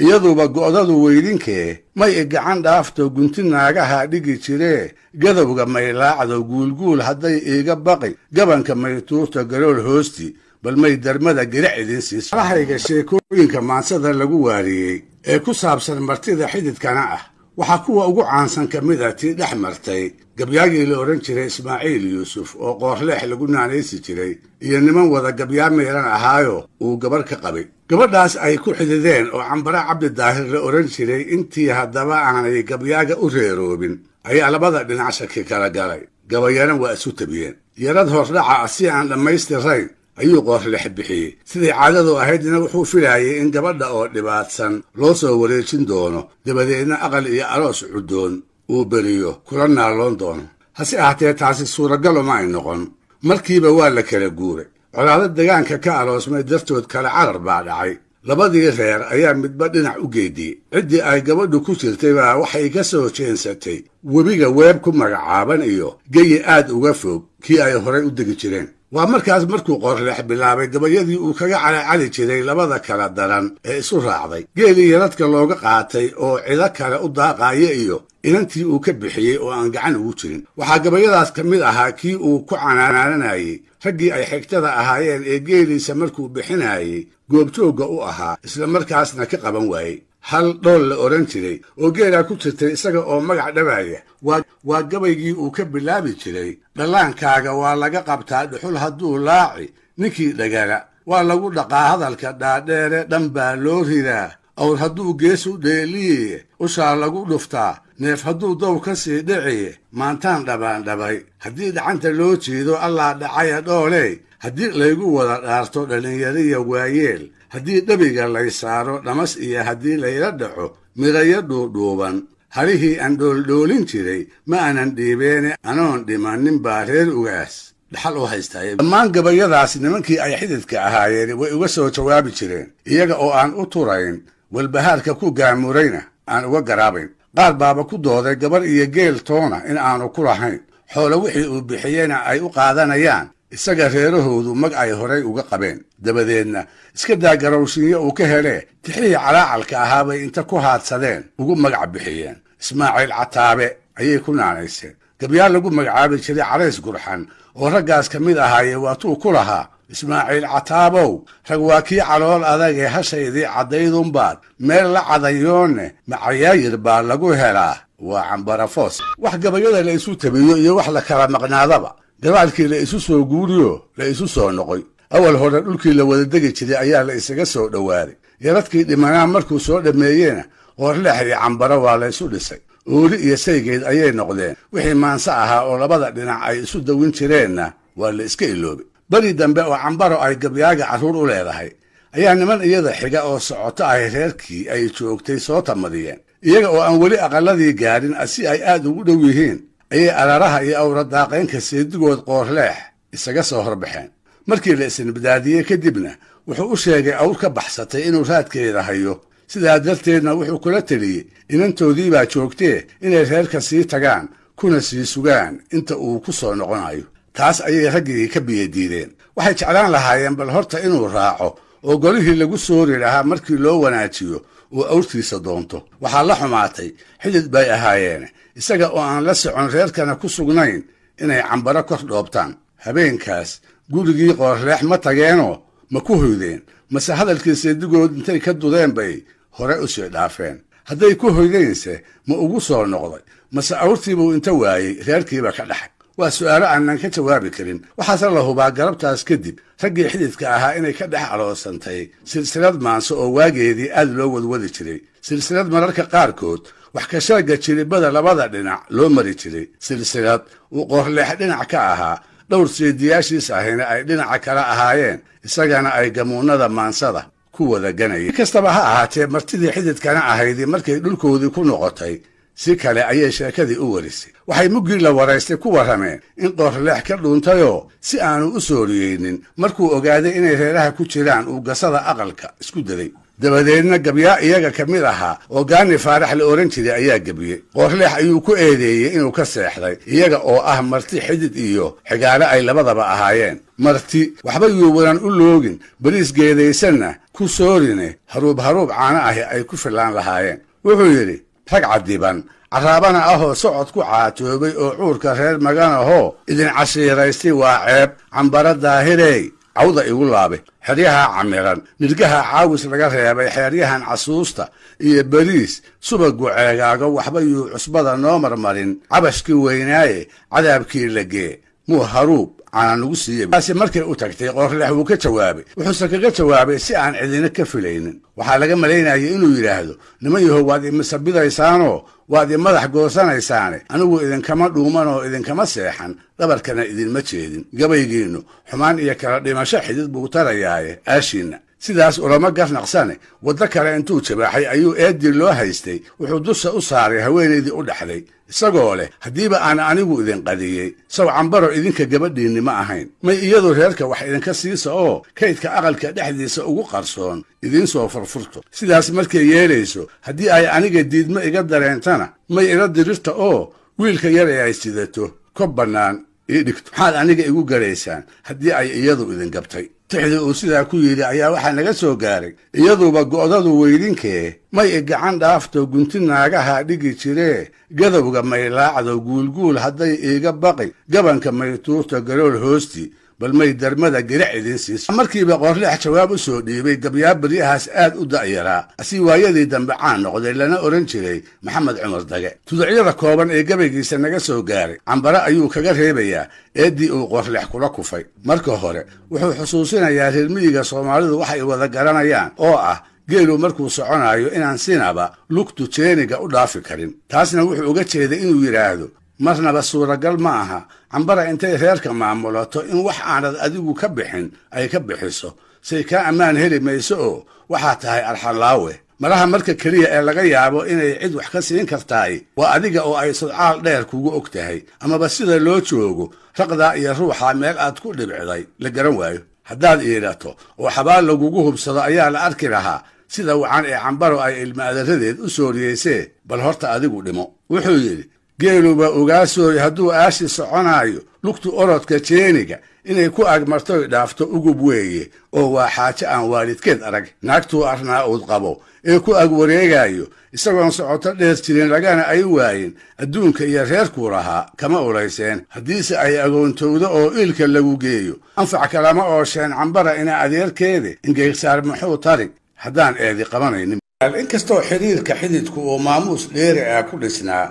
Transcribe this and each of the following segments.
iyaduba go'dadu weydinkee may i e gacan dhaafto gunti naagaha dhigi jiree gadowga maylaacdo guulguul hadday iiga baqi gabanka maytuurta garool hoosti bal may darmada gerac idin siiso arahayga sheekooyinka maansada lagu waariyey ee ku saabsan martida xididkana ah waxaa kuwa ugu caansan ka mid mida ah tii dhex martay gabyaagii la odhan jiray ismaaciil yuusuf oo qoorleex lagu naanaysi jiray iyo niman wada gabyaa ahaayo uu gabarh ka qabay gabadhaas ay ku xidideen oo cambare cabdi daahir la odhan jiray intii haddaba aanay gabyaaga u reeroobin ayaa labada dhinac shaki kala galay gabayana waa isu tabiyeen yarad hordhaca si aan dhammaystirayn ayuu qoorlex bixiyey sidii caadadu ahaydna wuxuu filayay in gabadha oo dhibaadsan loo soo wareejin doono dabadeedna aqal iyo aroos cuddoon uu beriyo kula naaloon doono hase ahaatee taasi suuragaluma ay noqon markiiba waa la kala guuray colaado degaanka ka aroosmay dartood kale carar baa dhacay labadii reer ayaa midba dhinac u geediyey ciddii ay gabadhu ku jirtay baa waxay ka soo jeensatay webiga weeb ku magacaaban iyo geyi aad uga fog kii ay horay u degi jireen waa markaas markuu qorrax bilaabay gabayadii uu kaga calacali jiray labada kala daran ee isu raacday geelii yaradka looga qaatay oo cido kale u daaqaaya iyo inantii uu ka bixiyey oo aan gacan ugu jirin waxaa gabayadaas ka mid ahaa kii uu ku canaananayey raggii ay xigtada ahaayeen ee geeliisa markuu bixinayey goobjoogga u ahaa isla markaasna ka qaban waayey hal dhool la odhan jiray oo geeraa ku tirtay isaga oo magac dhabaaya waa gabaygii uu ka bilaabi jiray dhallaankaaga waa laga qabtaa dhuxul hadduu laaci ninkii dhagana waa lagu dhaqaa hadalka dhaadheere dhan baa loo ridaa awr hadduu geesu dheeliye ushaa lagu dhuftaa neef hadduu dow ka sii dhiciye maantaan dhabaandhabay haddii dhacanta loo jiido allaa dhacaya dhooley haddii laygu wada dhaarto dhallinyariya waayeel haddii dhabiga lay saaro dhamas iyo haddii layla dhaco midhayo dhuudhuuban halihii aan dhooldhoolin jiray ma aanan dhiibeene anoon dhimannin baa reer ugaas dhaxal u haystaaye dhammaan gabayadaas nimankii ay xididka ahaayeen way uga soo jawaabi jireen iyaga oo aan u turayn walbahaarka ku gaamurayna aan uga garaabayn qaar baaba ku dooday gabar iyo geel toona in aanu ku lahayn xoolo wixii uu bixiyeyna ay u qaadanayaan isaga reerahoodu magcay horay uga qabeen dabadeedna iska daa garowsiinyo uu ka helee tixihii calaacalka ahaabay inta ku haadsadeen ugu magac bixiyeen ismaaciil cataabe ayay ku naanayseen gabyaal lagu magacaabi jiray carays gurxan oo raggaas ka mid ahaaye waatuu ku lahaa ismaaciil cataabow rag waa kii calool adag ee hashaydii caddaydun baad meel la cadayoonne macayaayir baa lagu helaa waa cambarafoos wax gabayada la isu tabiyo iyo wax la kala maqnaadaba dabacadkii la isu soo guuriyo la isu soo noqoy awal hore dhulkii la wada degi jiray ayaa la isaga soo dhowaaday yaradkii dhimanaa markuu soo dhammeeyeyna hoorleex iyo cambaro waa laysu dhisay ooli iyo saygeed ayay noqdeen wixii maanse ahaa oo labada dhinac ay isu dawin jireenna waa la iska iloobay beri dambe oo cambaro ay gabyaaga carruur u leedahay ayaa niman iyada xiga oo socoto ahy reerkii ay joogtay soo tamadiyeen iyaga oo aan weli aqalladii gaadhin si ay aad ugu dhow yihiin ayay araaraha iyo awradaaqaynka seedigood qoorleex isaga soo horbaxeen markii la isinbadaadiyey kadibna wuxuu u sheegay awr ka baxsatay inuu raadkeeda hayo sidaa darteedna wuxuu kula teliyey inantoodii baa joogtee inay reerka sii tagaan kuna sii sugaan inta uu ku soo noqonayo taas ayay raggii ka biyadiideen waxay jeclaan lahaayeen bal horta inuu raaco oo golihii lagu soori lahaa markii loo wanaajiyo uu awrtiisa doonto waxaa la xumaatay xidid bay ahaayeene isaga oo aan la socon reerkana ku sugnayn inay cambaro kor dhoobtaan habeenkaas gurigii qoorreex ma tageenoo ma ku hoydeen mase hadalkiisa digood intay ka dudeen bay hore u sii dhaafeen hadday ku hoydaynse ma ugu soo noqday mase awrtiibuu inta waayey reerkiiba ka dhaxay waa su'aalo aanan ka jawaabi karin waxaase la hubaa galabtaas kadib raggii xididka ahaa inay ka dhex aloosantay silsilad maanso oo waageedii aad loo wadwadi jiray silsilad mararka qaarkood wax ka sharagga jiribada labada dhinac loo mari jiray silsilad uu qoorleex dhinac ka ahaa dhowr seediyaashiis ahina ay dhinaca kale ahaayeen isagana ay gamuunnada maansada ku wadaganayeen si kastaba ha ahaatee martidii xididkana ahaydii markay dhulkoodii ku noqotay si kale ayay sheekadii u warisay waxay muggii la waraystay ku warrameen in qoorleex ka dhuuntayoo si aanu u sooriyeynin markuu ogaaday inay reeraha ku jiraan uu gasada aqalka isku dilay dabadeedna gabyaa iyaga ka mid ahaa oo gaani faarax la odhan jiray ayaa gebiyey qoorleex ayuu ku eedeeyey inuu ka seexday iyaga oo ah marti xidid iyo xigaale ay labadaba ahaayeen marti waxba yuubanan u loogin bariis geedaysanna ku soorine haruub haruub caano ahi ay ku fillaan lahaayeen wuxuu yidhi rag cadiban carraabana ahoo socod ku caatoobay oo cuurka reer magan ahoo idin cashiiraystay waa ceeb cambara daahirey cawda igu laabay xeryahaa camiran nirgaha caawis laga reebay xeeryahan casuusta iyo beriis subagu ceegaago waxba yuu cusbada noo marmarin cabashkii weynaaye cadaabkii legee muu haruub aanan lagu siiyaasi markay u tagtay qoorleex wuu ka jawaabay wuxuuse kaga jawaabay si aan cidina ka filaynin waxaa laga malaynaya inuu yidhaahdo niman yahow waad imasabidaysaanoo waad imadax goosanaysaane anigu idinkama dhuuman oo idinkama seexan dhabarkana idinma jeedin gabaygiinnu xumaan iyo kala dhimasho xidid buu tarayaaye aashiinna sidaas ulama garnaqsane waddo kale intuu jabaaxay ayuu eedii loo haystay wuxuu dusha u saaray haweenaydii u dhexday isagoo leh haddiiba aan anigu idin qadiyey saw baro idinka gabadhiinni ma ahayn may iyadu reerka wax idinka siisa oo kaydka aqalka dhexdiisa ugu qarsoon idiin soo furfurto sidaas markay yeelayso haddii ay aniga diidmo iga dareentana may ila dirirta oo wiilka yar ee ay sidato ko bannaan ii dhigto maxaad aniga igu garaysaan haddii ay iyadu idin gabtay tixda uu sidaa ku yidhi ayaa waxaa naga soo gaaray iyaduba go'dadu weydinkee may i gacan dhaafto gunti naagaha dhigi jiree gadowga maylaacdo guulguul hadday iiga baqi gabanka maytuurta galool hoosti bal may darmada geric idiin siiso markiiba qorleex ah jawaab u soo dhiibay gabyaab baryahaas aad u da'yaraa asi waayadii dambe caan noqday lana odhan jiray maxamed cumar dage tuducyada kooban ee gabaygiisa naga soo gaaray cambare ayuu kaga reebayaa eeddii uu qorleex kula kufay marka hore wuxuu xusuusinayaa reer miyiga soomaalidu waxay wada garanayaan oo ah geelu markuu soconaayo inaan sinaba lugtu jeeniga u dhaafi karin taasna wuxuu uga jeeday inuu yidhaahdo marnaba suuragal ma aha cambara intay reerka maamulato in wax aanad adigu ka bixin ay ka bixiso say kaa ammaan heli mayso oo waxaad tahay arxanlaawe maraha marka keliya ee laga yaabo inay cid wax ka siin kartaay waa adiga oo ay sudcaal dheer kugu og tahay amaba sida loo joogo raqdaa iyo ruuxa meel aad ku dhibcday la garan waayo haddaad iidhato oo xabaal lagugu hubsado ayaa la arki lahaa sida wacan ee cambaro ay ilma adaradeed u sooriyeysee bal horta adigu dhimo wuxuu yidhi geeluba ogaasooy hadduu aashi soconaayo lugtu orodka jeeniga inay ku agmartoy dhaafto ugub weeye oo waa xaajo aan waalidkeed arag naagtuu arnaa uud qabo ee ku ag wareegaayo isagoon socoto dheer jirin lagana ay waayin adduunka iyo reerkuu lahaa kama ulayseen haddiise ay agoontowdo oo iilka lagu geeyo anfac kalama oosheen cambara ina adeerkeede ingeegsaar muxuu tarig haddaan eedi qabanaynin inkastoo xidhiirka xididku oo maamuus dheeri ah ku dhisnaa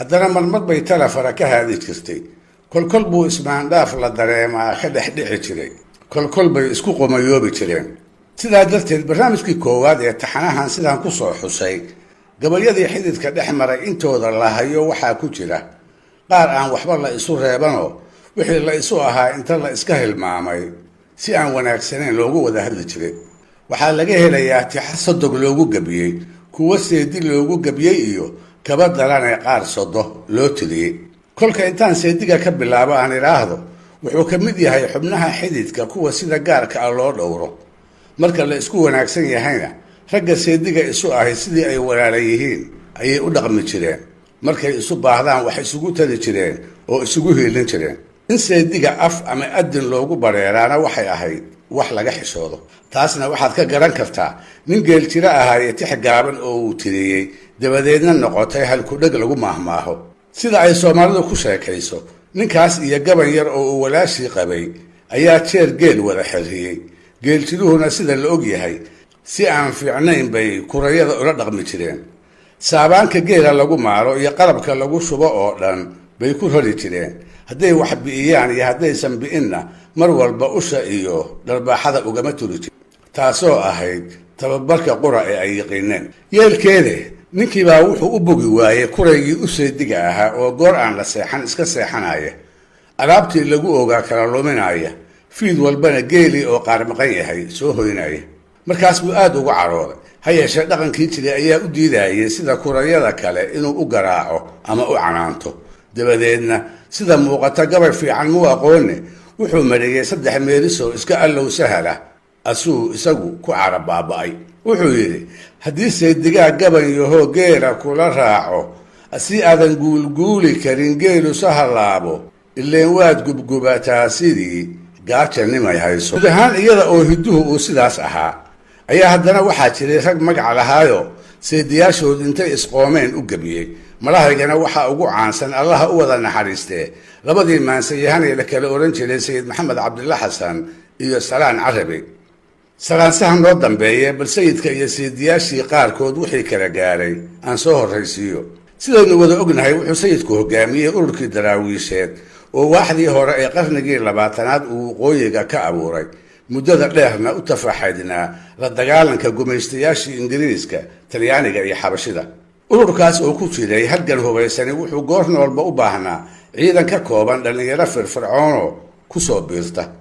haddana marmar bay tala fara ka haadid jirtay kolkol buu ismaandhaaf la dareemaa ka dhex dhici jiray kolkol bay isku qomayoobi jireen sidaa darteed barnaamijkii koowaad ee taxanahan sidaan ku soo xusay gabalyadii xididka dhex maray intooda la hayo waxaa ku jira qaar aan waxba la isu reebanoo wixii la isu ahaa inta la iska hilmaamay si aan wanaagsanayn loogu wada hadli jiray waxaa laga helayaa sodog loogu gebiyey kuwo seedi loogu gebiyey iyo kaba kabadalanee qaar sodo loo tiriyey kolka intaan seediga ka bilaabo aan idhaahdo wuxuu ka mid yahay xubnaha xididka kuwa sida gaarka ah loo dhowro marka la isku wanaagsan yahayna ragga seediga isu ahay sidii ay walaalan yihiin ayay u dhaqmi jireen markay isu baahdaan wax isugu tali jireen oo isugu hiilin jireen in seediga af ama adin loogu bareeraana waxay ahayd wax laga xishoodo taasna waxaad ka garan kartaa nin geeljiro ahaa ee tix gaaban oo uu tiriyey dabadeedna noqotay halkudheg lagu maahmaaho sida ay soomaalidu ku sheekayso ninkaas iyo gaban yar oo uu walaashii qabay ayaa jeer geel wada xirriyey geeljiduhuna sida la og yahay si aan fiicnayn bay kurayada ula dhaqmi jireen saabaanka geela lagu maalo iyo qalabka lagu shubo oo dhan bay ku rari jireen hadday wax bi'iyaan iyo haddaysan bi'inna mar walba usha iyo dharbaaxada ugama turi jir taasoo ahayd tababarka qura ee ay yiqiineen yeelkeede ninkiibaa wuxuu u bogi waayey kuraygii u seediga ahaa oo goor aan la seexan iska seexanaya alaabtii lagu ogaa kala luminaya fiid walbana geelii oo qaarmaqan yahay soo hoynaya markaas buu aada ugu carooday ha yeeshee dhaqankii jiray ayaa u diidayay sida kurayada kale inuu u garaaco ama u canaanto dabadeedna sida muuqata gabay fiican muu aqoonne wuxuu mareeyey saddex meelisoo iska allow sahala asuu isagu ku carabaaba'ay wuxuu yidhi haddii saydigaa gaban yahoo geela kula raaco si aadan guulguuli karin geelusa hallaabo ileen waad gubgubataa sidii gaajanimay hayso guud ahaan iyada oo hidduhu uu sidaas ahaa ayaa haddana waxaa jiray rag magac lahaayo seediyaashood intay isqoomeen u gebiyey malahaygana waxaa ugu caansan allaha u wada naxariistee labadii maansayahanee la kala odhan jiray sayid maxamed cabdilla xasan iyo salaan carabi sagaasaha noo dambeeya sayidka iyo sayidyaashii qaarkood wixii kala gaadhay aan soo horraysiiyo sidaynu wada ognahay wuxuu sayidku hogaamiyey ururkii daraawiisheed oo waaxdii hore ee qarnigii labaatanaad uu waqooyiga ka abuuray muddada dheerna u tafaxaydnaa la dagaalanka gumaystayaashii ingiriiska talyaaniga iyo xabashida ururkaas oo ku jiray hadgan hubaysani wuxuu goorna walba u baahnaa ciidan ka kooban dhallinyaro firfircoono ku soo biirta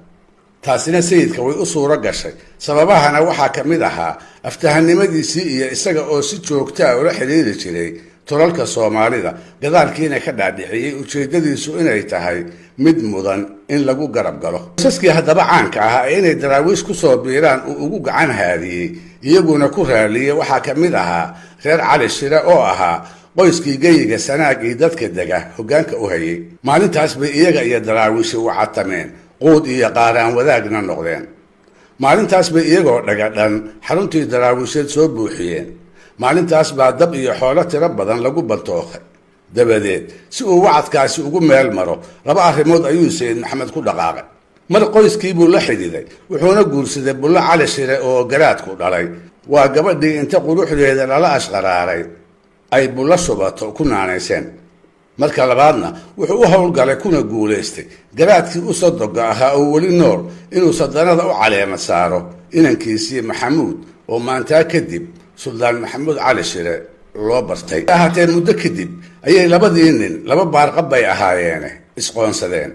taasina sayidka way u suuro gashay sababahana waxaa ka mid ahaa aftahanimadiisii iyo isaga oo si joogtaa ah ula xidhiiri jiray tolalka soomaalida gadaalkiina ka dhaadhiciyey ujeeddadiisu inay tahay mid mudan in lagu garab galo saskii haddaba caanka ahaa ee inay daraawiish ku soo biiraan uu ugu gacan haadiyey iyaguna ku raaliye waxaa ka mid ahaa reer cali shire oo ahaa qoyskii geyiga sanaag sanaagii dadka dega hoggaanka u hayay maalintaas bay iyaga iyo daraawiishi u catameen quud iyo qaaraan wadaagna noqdeen maalintaas bay iyagoo dhagadhan xaruntii daraawiisheed soo buuxiyeen maalintaas baa dab iyo xoolo tiro badan lagu bantooqay dabadeed si uu wacadkaasi ugu meel maro laba arrimood ayuu sayid maxamed ku dhaqaaqay mar qoyskii buu la xidhiiday wuxuuna guursaday bullo cali shire oo garaadku dhalay waa gabadhii inta quruxdeeda lala ashqaraaray ay bullo subato ku naanayseen marka labaadna wuxuu u howlgalay kuna guulaystay garaadkii u sodoga ahaa oo weli nool inuu sadanada u caleema saaro inankiisii maxamuud oo maantaa kadib suldaan maxamuud cali shire loo bartay ahaateen muddo kadib ayay labadii nin laba baarqab bay ahaayeene isqoonsadeen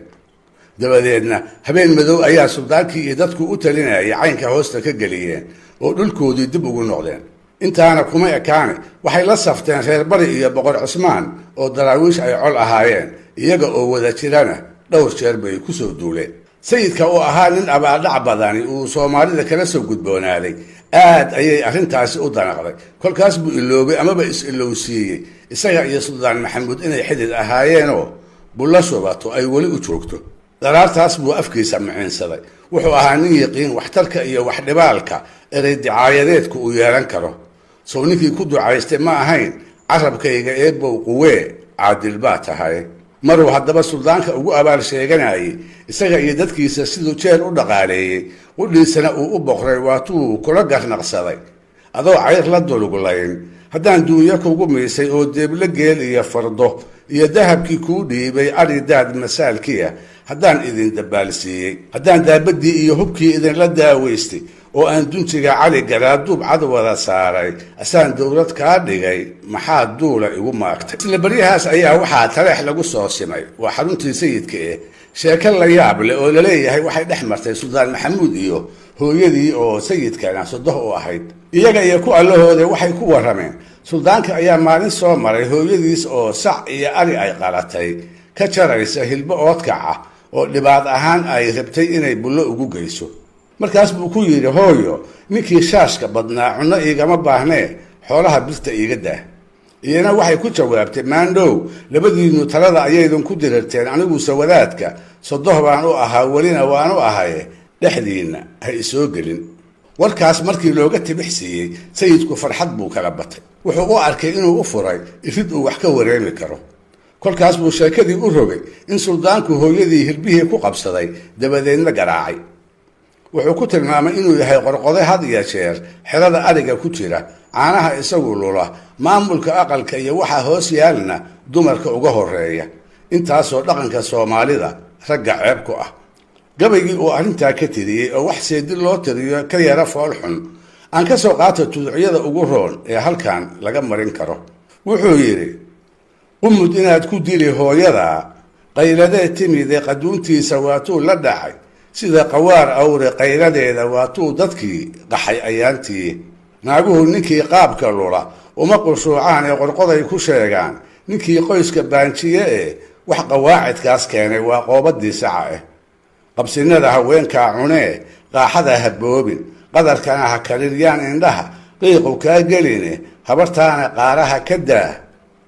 dabadeedna habeen madow ayaa suldaankii iyo dadku u talinayay caynka hoosta ka geliyeen oo dhulkoodii dib ugu noqdeen intaana kuma ekaane waxay la safteen reer bari iyo boqor cusmaan oo daraawiish ay col ahaayeen iyaga oo wada jirana dhowr jeer bay ku soo duuleen sayidka uu ahaa nin abaadhac badani uu soomaalida kala soo gudboonaaday aad ayay arrintaasi u danaqday kolkaas buu iloobay amaba is-ilowsiiyey isaga iyo suldaan maxamuud inay xidid ahaayeenoo bulashubato ay weli u joogto daraartaas buu afkiisa miciinsaday wuxuu ahaa nin yaqiin waxtarka iyo waxdhibaalka eray dicaayadeedku uu yeelan karo sow ninkii ku ducaystay ma ahayn carabkayga eebow quwee caadil baa tahay maruu haddaba suldaanka ugu abaal sheeganayay isaga iyo dadkiisa siduu jeel u dhaqaaleeyey qudhiisana uu u boqray waatuu kula garnaqsaday adoo cayr la duluglayn haddaan duunyo kugu miisay oo deeblo geel iyo fardo iyo dahabkii kuu dhiibay aridaad masaalkiiah haddaan idin dabaalsiiyey haddaan daabadii iyo hubkii idinla daaweystay oo aan duntiga cali garaaduub wada saaray asaan dowlad kaa dhigay maxaa duula igu maagtay isla beryahaas ayaa waxaa taleex lagu soo simay waa xaruntii sayidka eh sheeko la yaable leh oo laleeyahay waxay dhex martay suldaan maxamuud iyo hooyadii oo sayidkana sodoh u ahayd iyaga iyo ku allahoode waxay ku warrameen suldaanka ayaa maalin soo maray hooyadiis oo sac iyo ari ay qalatay ka jaraysa hilbo oodkac ah oo dhibaad ahaan ay rabtay inay bullo ugu geyso markaas buu ku yidhi hooyo ninkii shaashka badnaa cunno iigama baahnee xoolaha birta iiga daah iyana waxay ku jawaabtay maandhow labadiinnu talada ayaydun ku dirarteen aniguse wadaadka soddoh baan u ahaa welina waanu ahaye dhexdiinna ha isoo gelin warkaas markii looga tibix siiyey sayidku farxad buu kala batay wuxuu u arkay inuu u furay irid uu wax ka wareemi karo kolkaas buu sheekadii u rogay in suldaanku hooyadii hirbihii ku qabsaday dabadeedna garaacay wuxuu ku tilmaamay inuu yahay qorqode had iyo jeer xerada adiga ku jira caanaha isagu lula maamulka aqalka iyo waxaa hoos yaalna dumarka uga horreeya intaasoo dhaqanka soomaalida ragga ceeb ku ah gabaygii uu arrintaa ka tiriyey oo wax seedin loo tiriyo ka yara xun aan ka soo qaata tuducyada ugu roon ee halkan laga marin karo wuxuu yidhi qumud inaad ku dili hooyadaa qayladee ee qaduuntiisa waatuu la dhacay sida qawaar awre qayladeeda waatuu dadkii qaxay ayaantii naaguhu ninkii qaabka lula uma qushuucaan ee qorqoday ku sheegaan ninkii qoyska baanjiye ee wax qawaacidkaas keenay waa qoobadii saca ah qabsinada haweenkaa cunee qaaxada ha boobin qadarkana ha kaliryaan indhaha qiiqu kaa geline habartaana qaaraha ka daa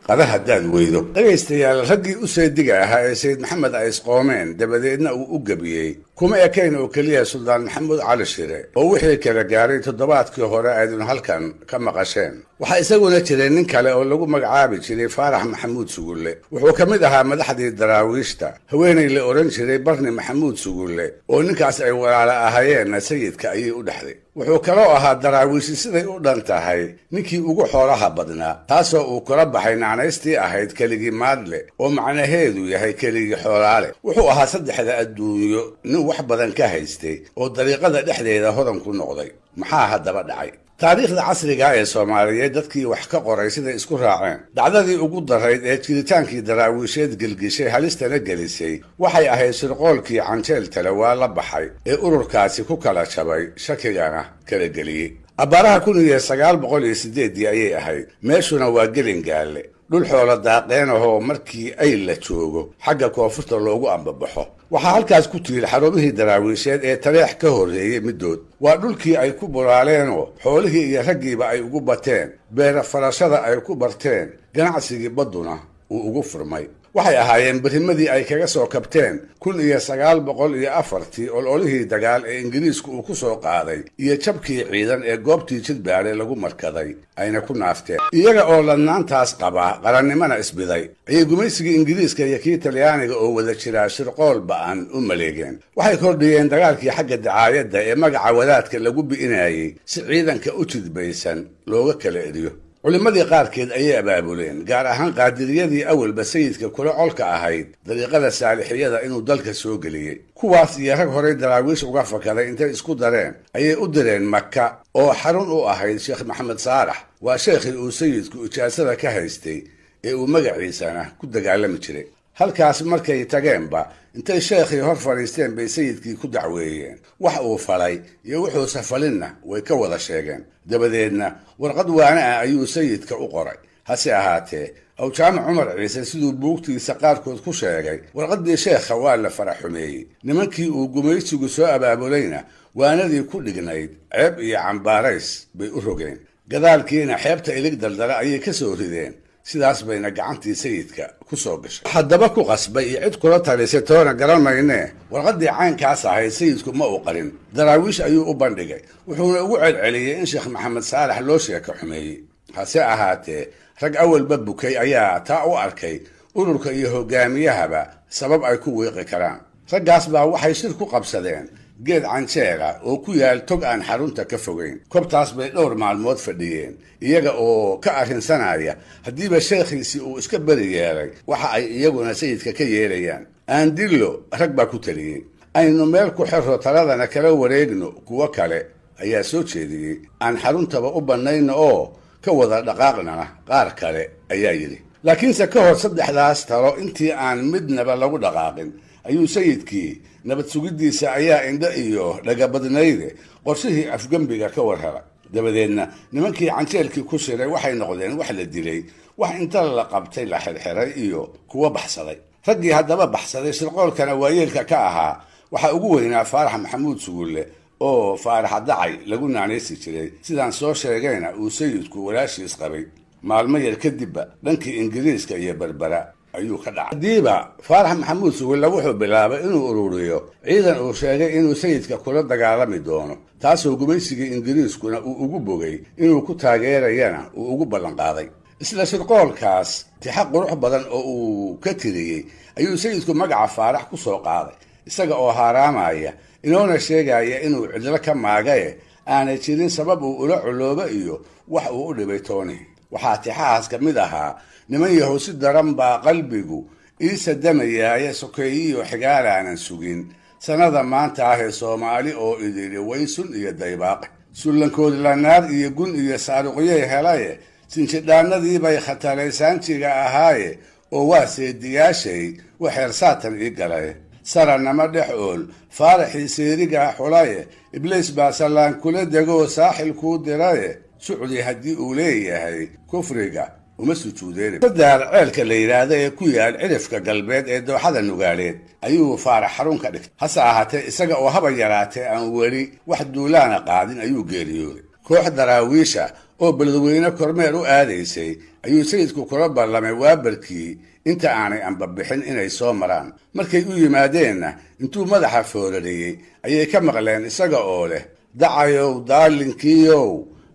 qada haddaad weydo dhegaystayaal raggii u seediga ahaa ee sayid maxamed ay isqoomeen dabadeedna uu u gebiyey kuma ekayn oo keliya suldaan maxamuud cali shire oo wixii kala gaaray toddobaadkii hore aydun halkan ka maqasheen waxaa isaguna jiray nin kale oo lagu magacaabi jiray faarax maxamuud sugulle wuxuu ka mid ahaa madaxdii daraawiishta haweenay la odhan jiray barni maxamuud sugulle oo ninkaas ay walaalo ahayeenna sayidka ayay u dhexday wuxuu kaloo ahaa daraawiishi siday u dhan tahay ninkii ugu xoolaha badnaa taasoo uu kula baxay nacnaystii ahayd keligii maadle oo macnaheedu yahay keligii xoolaale wuxuu ahaa saddexda adduunyo nin wax badan ka haystay oo dariiqada dhexdeeda hodan ku noqday maxaa haddaba dhacay taariikhda casriga ee soomaaliyeed dadkii wax ka qoray siday isku raaceen dhacdadii ugu darayd ee jiritaankii daraawiisheed gelgishay halistana gelisay waxay ahayd shirqoolkii canjeel talawaa la baxay ee ururkaasi ku kala jabay shakigana kala geliyey abbaaraha kun iyo sagaal boqol iyo siddeedii ayay ahayd meeshuna waa gelin gaalle dhul xoolo daaqeen markii ay la joogo xagga koonfurta loogu ambabaxo waxaa halkaas ku tiiri xarumihii daraawiisheed ee tareex ka horreeyey middood waa dhulkii ay ku bulaaleenoo xoolihii iyo raggiiba ay ugu bateen beera farashada ay ku barteen ganacsigii badduna uu ugu furmay waxay ahaayeen birimadii ay kaga soo kabteen kun iyo sagaal boqol iyo afartii ololihii dagaal ee ingiriisku uu ku soo qaaday iyo jabkii ciidan ee goobtii jidbaadhe lagu markaday ayna ku naafteen iyaga oo ladnaantaas qaba qarannimana isbiday ayay gumaysigii ingiriiska iyo kii talyaaniga oo wada jiraa shirqool ba'an u maleegeen waxay kordhiyeen dagaalkii xagga dacaayadda ee magaca wadaadka lagu bi'inayey si ciidanka u jidbaysan looga kala eriyo culimmadii qaarkeed ayay abaabuleen gaar ahaan qaadiriyadii awalba sayidka kula colka ahayd dariiqada saalixiyada inuu dalka soo geliyey kuwaas iyo rag horay daraawiish uga fakaday intay isku dareen ayay u direen maka oo xarun u ahayd sheekh maxamed saarax waa sheekhii uu sayidku ijaasada ka haystay ee uu magaciisana ku dagaalami jiray halkaas markay tageenba intay sheekhii hor fadhiisteen bay sayidkii ku dacweeyeen wax uu falay iyo wuxuuse falinna way ka wada sheegeen dabadeedna warqad waana ah ayuu sayidka u qoray hase ahaatee awjaamac cumar ciise siduu buugtiisa qaarkood ku sheegay warqaddii sheekha waa la faraxumeeyey nimankii uu gumaysigu soo abaabulayna waanadii ku dhignayd ceeb iyo cambaarays bay u rogeen gadaalkiina xeebta ilig daldala ayay ka soo rideen sidaas bayna gacantii sayidka ku soo gashay haddaba ku qasbay iyo cid kula talisay toona garan maynee warqaddii caynkaas ahayd sayidku ma uu qarin daraawiish ayuu u bandhigay wuxuuna ugu celceliyey in sheekh maxamed saalax loo sheeka xumeeyey hase ahaatee rag awalba bukay ayaa taa u arkay ururka iyo hogaamiyahaba sabab ay ku wiiqi karaan raggaas baa waxay shir ku qabsadeen geed canjeera oo ku yaal tog aan xarunta ka fogayn kobtaas bay dhowr maalmood fadhiyeen iyaga oo ka arrinsanaya haddiiba sheekhiisi uu iska beri yeelay waxa ay iyaguna sayidka ka yeelayaan aandillo rag baa ku taliyey aynu meel ku xero taladana kala wareegno kuwo kale ayaa soo jeediyey aan xaruntaba u bannayno oo ka wada dhaqaaqnana qaar kale ayaa yidhi laakiinse ka hor saddexdaas talo intii aan midnaba lagu dhaqaaqin ayuu sayidkii nabad sugidiisa ayaa indho iyo dhagabadnayde qorshihii afgembiga ka warhelay dabadeedna nimankii canjeelkii ku siray waxay noqdeen wax la dilay wax inta la qabtay la xirxiray iyo kuwa baxsaday raggii haddaba baxsaday shirqoolkana waayeelka ka ahaa waxaa ugu weynaa faarax maxamuud sugulle oo faaraxa dacay lagu naanaysi jiray sidaan soo sheegayna uu sayidku walaashiis qabay maalmo yar kadibba dhankii ingiriiska iyo berbera ayuu ka dhacay hadiiba faarax maxamuud suwilla wuxuu bilaabay inuu ururiyo ciidan uu sheegay inuu sayidka kula dagaalami doono taasoo gumaysigii ingiriiskuna uu ugu bogay inuu ku taageerayana uu ugu ballanqaaday isla shirqoolkaas tixo qurux badan oo uu ka tiriyey ayuu sayidku magaca faarax ku soo qaaday isaga oo haaraamaya inoona sheegaya inuu cidlo ka maagaye aanay jirin sabab uu ula coloobo iyo wax uu u dhibay tooni waxaa tixahaas ka mid ahaa niman yahow si daran baa qalbigu ii sadamayaaye sokeeyiyo xigaalaanan sugin sannada maanta ahee soomaali oo idili waysun iyo daybaaq sullankooda lanaar iyo gun iyo saaruqyay helaye sinjidhaanadiibay khatarayssaanjiga ahaaye oo waa seediyaashay waxeer saatan ii galaye saranama dhex ool faaraxii seerigaa ah xulaye ibliis baa sallaan kula degoo saaxil kuu diraye socdi haddii uu leeyahay kufriga uma sujuudeen saddaar ceelka la yidhaahdo ee ku yaal cidhifka galbeed ee dooxada nugaaleed ayuu faarax xarun ka dhigtay hase ahaatee isaga oo haba yaraatee aan weli wax duulaana qaadin ayuu geeriyooday koox daraawiisha oo beledweyne kormeer u aadaysay ayuu sayidku kula ballamay waabarkii inta aanay ambabixin inay soo maraan markay u yimaadeenna intuu madaxa foorariyey ayay ka maqleen isaga oo leh dacayow daalinkiiyow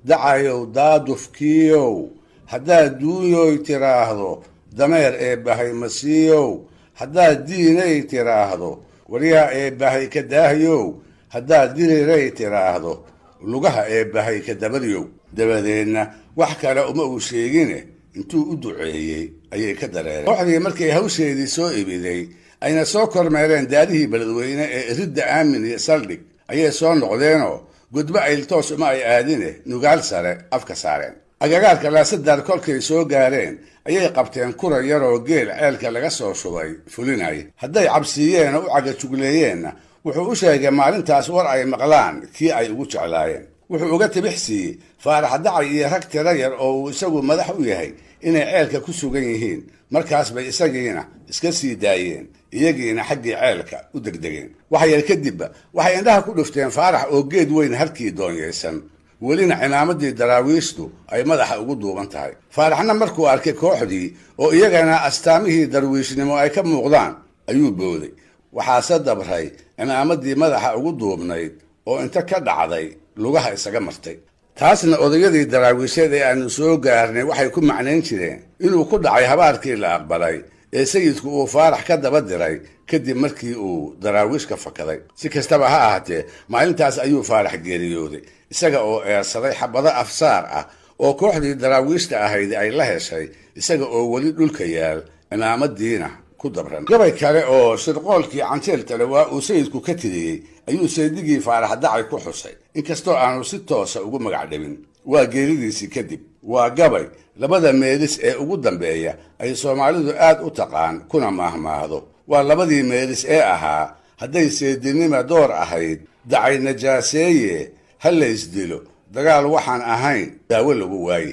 dacayow daadufkiiow haddaad duuyoy tidhaahdo dameer eebbahay masiiyow haddaad diinay tidhaahdo waryaha eebbahay ka daahyow haddaad diriray tidhaahdo lugaha eebbahay ka dabaryow dabadeenna wax kale uma uu sheegine intuu u duceeyey ayay ka dareereen kooxdii markay hawsheedii soo ibiday ayna soo kormeereen daadihii beledweyne ee iridda aamin iyo saldhig ayay soo noqdeenoo gudbo ayltoos uma ay aadine nugaal sare afka saareen agagaarka laasadaan kolkay soo gaareen ayay qabteen kura yar oo geel ceelka laga soo shubay fulinaya hadday cabsiiyeen oo u cagajugleeyeenna wuxuu u sheegay maalintaas war ay maqlaan kii ay ugu jeclaayeen wuxuu uga tibixsiiyey faarax dacay iyo rag tiro yar oo uu isagu madax u yahay inay ceelka ku sugan yihiin markaas bay isagiina iska sii daayeen iyagiina xaggii ceelka u degdegeen waxayar kadibba waxay indhaha ku dhufteen faarax oo geed weyn harkii doonyaysan welina cinaamadii daraawiishtu ay madaxa ugu duuban tahay faaraxna markuu arkay kooxdii oo iyagana astaamihii darwiishnimo ay ka muuqdaan ayuu booday waxaase dabray cinaamadii madaxa ugu duubnayd oo inta ka dhacday lugaha isaga martay taasna odayadii daraawiisheed ee aannu soo gaarnay waxay ku macnayn jireen inuu ku dhacay habaarkii la aqbalay ee sayidku uu faarax ka daba diray kadib markii uu daraawiishka fakaday si kastaba ha ahaatee maalintaas ayuu faarax geeriyooday isaga oo eedsaday xabado afsaar ah oo kooxdii daraawiishta ahayd ay la heshay isaga oo weli dhulka yaal cimaamadiina ku dabran gabay kale oo shirqoolkii canjeeltale waa uu sayidku ka tiriyey ayuu saydigii faarax dacay ku xusay inkastoo aanu si toosa ugu magacdhabin waa geeridiisii kadib waa gabay labada meedis ee ugu dambeeya ay soomaalidu aad u taqaan kuna maahmaahdo waa labadii meedis ee ahaa hadday seedinima door ahayd dacay najaaseeye ha laysdilo dagaal waxaan ahayn daawo lagu waaye